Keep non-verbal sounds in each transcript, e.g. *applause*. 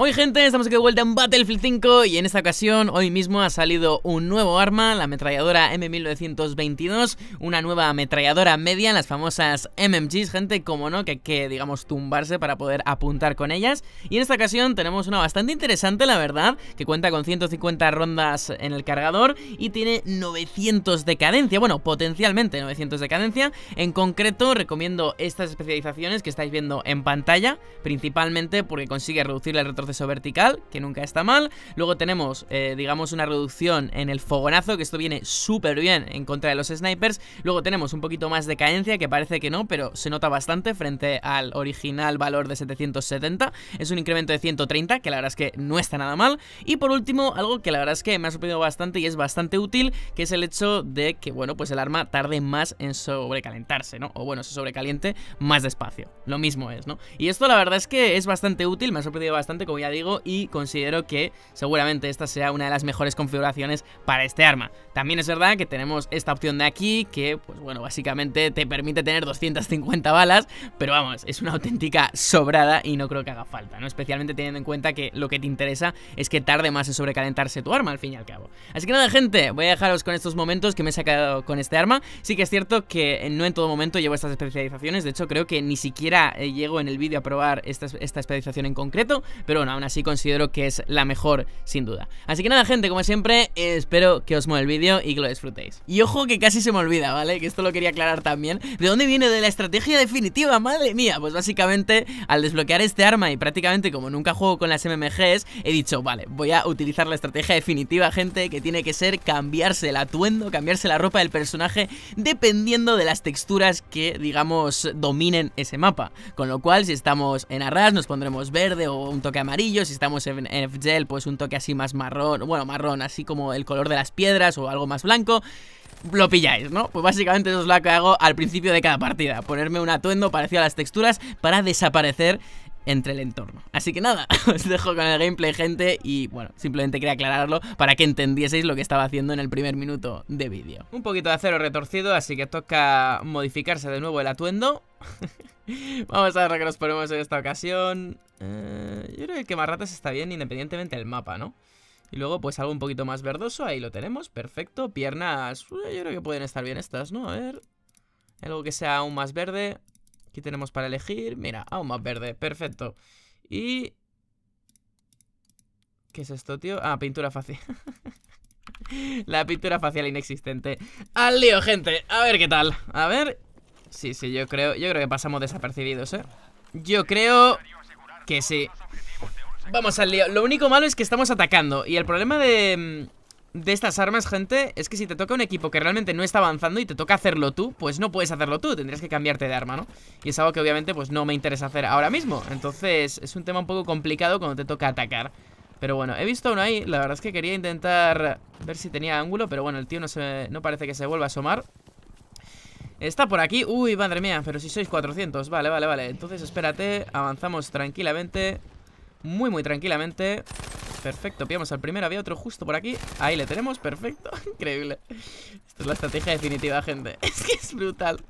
Hoy gente, estamos aquí de vuelta en Battlefield 5 y en esta ocasión hoy mismo ha salido un nuevo arma, la ametralladora M1922, una nueva ametralladora media, las famosas MMGs, gente, como no, que hay que, digamos, tumbarse para poder apuntar con ellas. Y en esta ocasión tenemos una bastante interesante, la verdad, que cuenta con 150 rondas en el cargador y tiene 900 de cadencia, bueno, potencialmente 900 de cadencia. En concreto, recomiendo estas especializaciones que estáis viendo en pantalla, principalmente porque consigue reducir el retroceso vertical, que nunca está mal. Luego tenemos, eh, digamos, una reducción en el fogonazo, que esto viene súper bien en contra de los snipers. Luego tenemos un poquito más de caencia, que parece que no, pero se nota bastante frente al original valor de 770. Es un incremento de 130, que la verdad es que no está nada mal. Y por último, algo que la verdad es que me ha sorprendido bastante y es bastante útil, que es el hecho de que, bueno, pues el arma tarde más en sobrecalentarse, ¿no? O bueno, se sobrecaliente más despacio. Lo mismo es, ¿no? Y esto la verdad es que es bastante útil, me ha sorprendido bastante, como ya digo, y considero que seguramente esta sea una de las mejores configuraciones para este arma. También es verdad que tenemos esta opción de aquí, que pues bueno, básicamente te permite tener 250 balas, pero vamos, es una auténtica sobrada y no creo que haga falta, ¿no? Especialmente teniendo en cuenta que lo que te interesa es que tarde más en sobrecalentarse tu arma, al fin y al cabo. Así que nada, gente, voy a dejaros con estos momentos que me he sacado con este arma. Sí que es cierto que no en todo momento llevo estas especializaciones, de hecho creo que ni siquiera eh, llego en el vídeo a probar esta, esta especialización en concreto, pero bueno, aún así considero que es la mejor, sin duda. Así que nada, gente, como siempre, espero que os mueva el vídeo y que lo disfrutéis. Y ojo que casi se me olvida, ¿vale? Que esto lo quería aclarar también. ¿De dónde viene? De la estrategia definitiva, madre mía. Pues básicamente, al desbloquear este arma y prácticamente como nunca juego con las MMGs, he dicho, vale, voy a utilizar la estrategia definitiva, gente, que tiene que ser cambiarse el atuendo, cambiarse la ropa del personaje, dependiendo de las texturas que, digamos, dominen ese mapa. Con lo cual, si estamos en arras, nos pondremos verde o un toque amarillo si estamos en FGL pues un toque así más marrón, bueno marrón, así como el color de las piedras o algo más blanco lo pilláis, ¿no? Pues básicamente eso es lo que hago al principio de cada partida Ponerme un atuendo parecido a las texturas para desaparecer entre el entorno. Así que nada, *laughs* os dejo con el gameplay, gente, y bueno, simplemente quería aclararlo para que entendieseis lo que estaba haciendo en el primer minuto de vídeo. Un poquito de acero retorcido, así que toca modificarse de nuevo el atuendo. *laughs* Vamos a ver que nos ponemos en esta ocasión. Eh, yo creo que el quemarratas está bien independientemente del mapa, ¿no? Y luego, pues algo un poquito más verdoso, ahí lo tenemos, perfecto. Piernas, yo creo que pueden estar bien estas, ¿no? A ver, algo que sea aún más verde. Aquí tenemos para elegir. Mira, aún más verde. Perfecto. Y... ¿Qué es esto, tío? Ah, pintura fácil. *laughs* La pintura facial inexistente. Al lío, gente. A ver qué tal. A ver. Sí, sí, yo creo. Yo creo que pasamos desapercibidos, ¿eh? Yo creo que sí. Vamos al lío. Lo único malo es que estamos atacando. Y el problema de. Mm, de estas armas, gente, es que si te toca un equipo que realmente no está avanzando y te toca hacerlo tú, pues no puedes hacerlo tú, tendrías que cambiarte de arma, ¿no? Y es algo que obviamente pues no me interesa hacer ahora mismo, entonces es un tema un poco complicado cuando te toca atacar. Pero bueno, he visto uno ahí, la verdad es que quería intentar ver si tenía ángulo, pero bueno, el tío no, no parece que se vuelva a asomar. Está por aquí, uy, madre mía, pero si sois 400, vale, vale, vale, entonces espérate, avanzamos tranquilamente, muy, muy tranquilamente... Perfecto, pillamos al primero, había otro justo por aquí Ahí le tenemos, perfecto, *laughs* increíble Esta es la estrategia definitiva, gente *laughs* Es que es brutal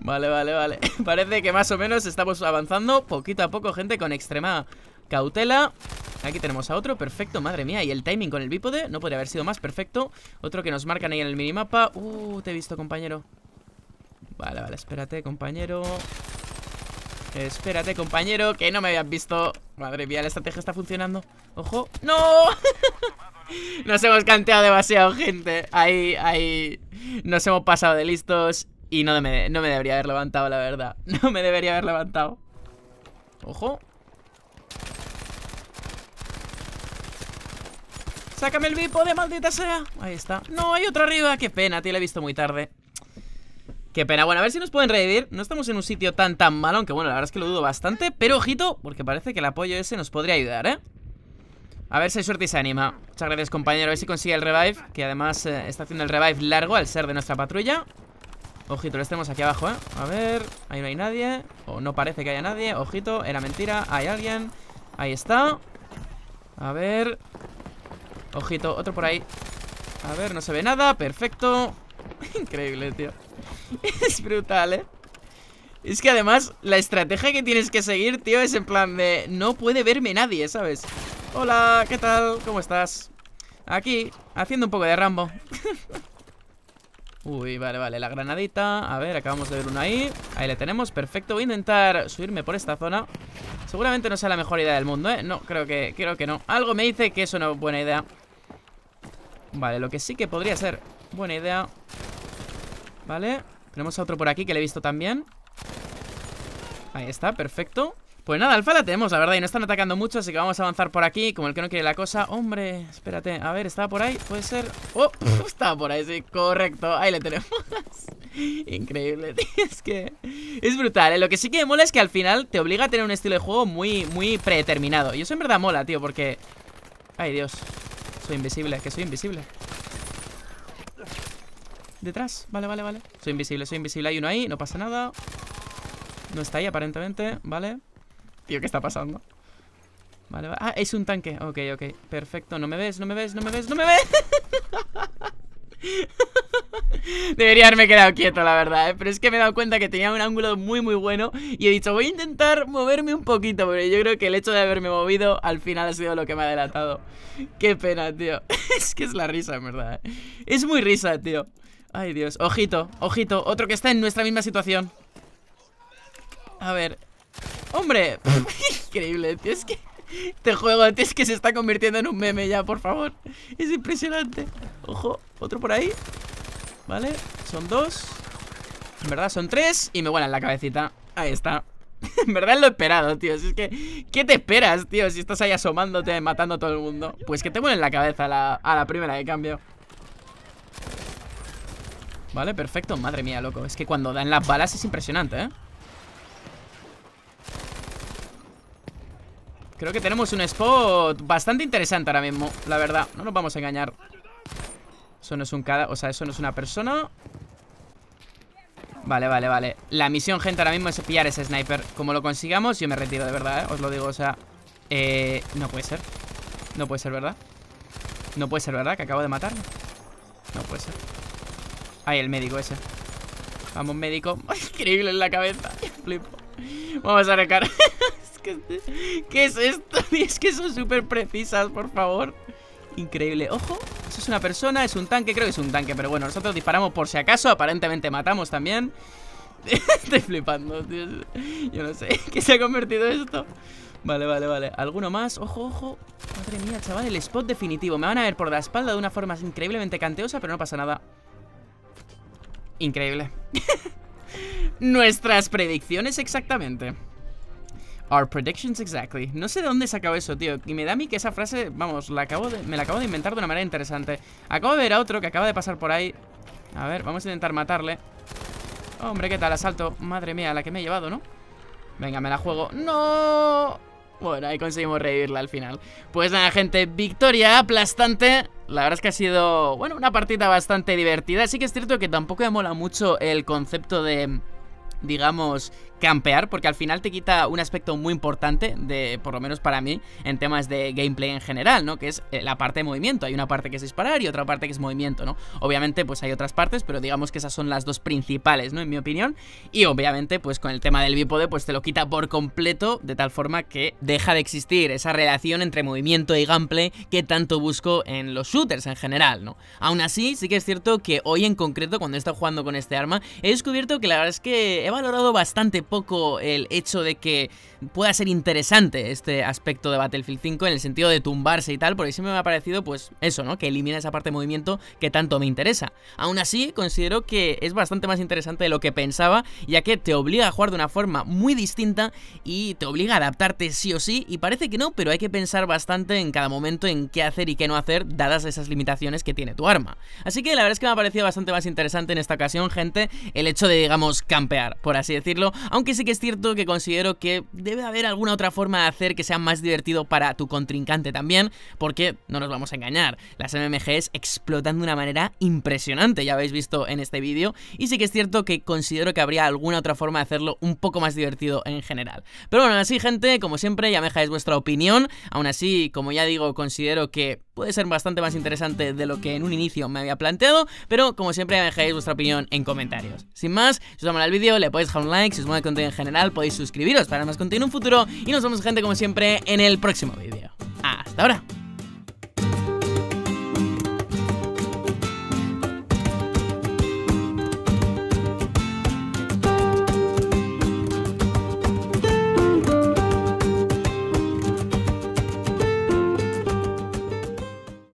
Vale, vale, vale *laughs* Parece que más o menos estamos avanzando poquito a poco, gente, con extrema cautela Aquí tenemos a otro, perfecto, madre mía Y el timing con el bípode, no podría haber sido más perfecto Otro que nos marcan ahí en el minimapa Uh, te he visto, compañero Vale, vale, espérate, compañero Espérate, compañero, que no me habías visto Madre mía, la estrategia está funcionando ¡Ojo! ¡No! *laughs* Nos hemos canteado demasiado, gente Ahí, ahí Nos hemos pasado de listos Y no me, no me debería haber levantado, la verdad *laughs* No me debería haber levantado ¡Ojo! ¡Sácame el bipo de maldita sea! Ahí está. No, hay otro arriba. Qué pena, tío, lo he visto muy tarde. Qué pena, bueno, a ver si nos pueden revivir No estamos en un sitio tan tan malo, aunque bueno, la verdad es que lo dudo bastante Pero ojito, porque parece que el apoyo ese nos podría ayudar, ¿eh? A ver si hay suerte y se anima Muchas gracias, compañero, a ver si consigue el revive Que además eh, está haciendo el revive largo al ser de nuestra patrulla Ojito, lo estemos aquí abajo, ¿eh? A ver, ahí no hay nadie O no parece que haya nadie, ojito, era mentira Hay alguien, ahí está A ver Ojito, otro por ahí A ver, no se ve nada, perfecto *laughs* Increíble, tío *laughs* es brutal, ¿eh? Es que además la estrategia que tienes que seguir, tío, es en plan de... No puede verme nadie, ¿sabes? Hola, ¿qué tal? ¿Cómo estás? Aquí, haciendo un poco de Rambo *laughs* Uy, vale, vale, la granadita A ver, acabamos de ver una ahí Ahí le tenemos, perfecto Voy a intentar subirme por esta zona Seguramente no sea la mejor idea del mundo, ¿eh? No, creo que, creo que no Algo me dice que es una buena idea Vale, lo que sí que podría ser buena idea Vale tenemos a otro por aquí que le he visto también Ahí está, perfecto pues nada, alfa la tenemos, la verdad, y no están atacando mucho Así que vamos a avanzar por aquí, como el que no quiere la cosa Hombre, espérate, a ver, ¿estaba por ahí? ¿Puede ser? ¡Oh! *laughs* Estaba por ahí, sí, correcto Ahí le tenemos *laughs* Increíble, *laughs* tío, es que es brutal, ¿eh? Lo que sí que me mola es que al final te obliga a tener un estilo de juego muy, muy predeterminado Y eso en verdad mola, tío, porque... Ay, Dios, soy invisible, que soy invisible Detrás, vale, vale, vale Soy invisible, soy invisible, hay uno ahí, no pasa nada No está ahí aparentemente, vale Tío, ¿qué está pasando? Vale, vale, ah, es un tanque Ok, ok, perfecto, no me ves, no me ves, no me ves, no me ves *laughs* Debería haberme quedado quieto, la verdad, eh. Pero es que me he dado cuenta que tenía un ángulo muy, muy bueno Y he dicho, voy a intentar moverme un poquito Porque yo creo que el hecho de haberme movido Al final ha sido lo que me ha delatado Qué pena, tío *laughs* Es que es la risa, en verdad eh. Es muy risa, tío Ay, Dios, ojito, ojito Otro que está en nuestra misma situación A ver ¡Hombre! *laughs* Increíble, tío, es que Este juego, tío, es que se está convirtiendo en un meme ya, por favor Es impresionante Ojo, otro por ahí Vale, son dos En verdad son tres Y me vuelan la cabecita Ahí está *laughs* en verdad lo esperado, tío. es que, ¿qué te esperas, tío? Si estás ahí asomándote, matando a todo el mundo. Pues que te vuelen la cabeza la, a la primera de cambio. Vale, perfecto, madre mía, loco Es que cuando dan las balas es impresionante, ¿eh? Creo que tenemos un spot bastante interesante ahora mismo La verdad, no nos vamos a engañar Eso no es un cada... O sea, eso no es una persona Vale, vale, vale La misión, gente, ahora mismo es pillar ese sniper Como lo consigamos, yo me retiro, de verdad, ¿eh? Os lo digo, o sea eh... No puede ser No puede ser, ¿verdad? No puede ser, ¿verdad? Que acabo de matarme Ahí el médico ese Vamos médico *laughs* Increíble en la cabeza Flipo Vamos a recargar. *laughs* Este, ¿Qué es esto? *laughs* Es que son súper precisas, por favor Increíble, ojo Eso es una persona, es un tanque, creo que es un tanque Pero bueno, nosotros disparamos por si acaso Aparentemente matamos también Estoy flipando, tío Yo no sé, ¿qué se ha convertido esto? Vale, vale, vale. ¿Alguno más? Ojo, ojo. Madre mía, chaval, el spot definitivo. Me van a ver por la espalda de una forma increíblemente canteosa, pero no pasa nada. Increíble. Nuestras predicciones exactamente. Our predictions exactly. No sé de dónde sacó eso, tío. Y me da a mí que esa frase, vamos, la acabo de, me la acabo de inventar de una manera interesante. Acabo de ver a otro que acaba de pasar por ahí. A ver, vamos a intentar matarle. Hombre, ¿qué tal? Asalto. Madre mía, la que me he llevado, ¿no? Venga, me la juego. ¡No! Bueno, ahí conseguimos revivirla al final. Pues nada, gente, victoria aplastante. La verdad es que ha sido, bueno, una partida bastante divertida. Sí que es cierto que tampoco me mola mucho el concepto de digamos, campear, porque al final te quita un aspecto muy importante, de, por lo menos para mí, en temas de gameplay en general, ¿no? Que es eh, la parte de movimiento. Hay una parte que es disparar y otra parte que es movimiento, ¿no? Obviamente, pues hay otras partes, pero digamos que esas son las dos principales, ¿no? En mi opinión. Y obviamente, pues con el tema del bípode, pues te lo quita por completo, de tal forma que deja de existir esa relación entre movimiento y gameplay que tanto busco en los shooters en general, ¿no? Aún así, sí que es cierto que hoy en concreto, cuando he estado jugando con este arma, he descubierto que la verdad es que he valorado bastante poco el hecho de que pueda ser interesante este aspecto de Battlefield 5 en el sentido de tumbarse y tal, porque siempre me ha parecido pues eso, ¿no? Que elimina esa parte de movimiento que tanto me interesa. Aún así, considero que es bastante más interesante de lo que pensaba, ya que te obliga a jugar de una forma muy distinta y te obliga a adaptarte sí o sí, y parece que no, pero hay que pensar bastante en cada momento en qué hacer y qué no hacer, dadas esas limitaciones que tiene tu arma. Así que la verdad es que me ha parecido bastante más interesante en esta ocasión, gente, el hecho de, digamos, campear, por así decirlo, aunque sí que es cierto que considero que debe haber alguna otra forma de hacer que sea más divertido para tu contrincante también, porque no nos vamos a engañar, las MMGs explotan de una manera impresionante, ya habéis visto en este vídeo, y sí que es cierto que considero que habría alguna otra forma de hacerlo un poco más divertido en general. Pero bueno, así gente, como siempre, ya me dejáis vuestra opinión, aún así, como ya digo, considero que puede ser bastante más interesante de lo que en un inicio me había planteado, pero como siempre me dejáis vuestra opinión en comentarios. Sin más, si os ha el vídeo, le podéis dejar un like, si os mola el contenido en general, podéis suscribiros para más contenido en un futuro y nos vemos gente como siempre en el próximo vídeo. ¡Hasta ahora!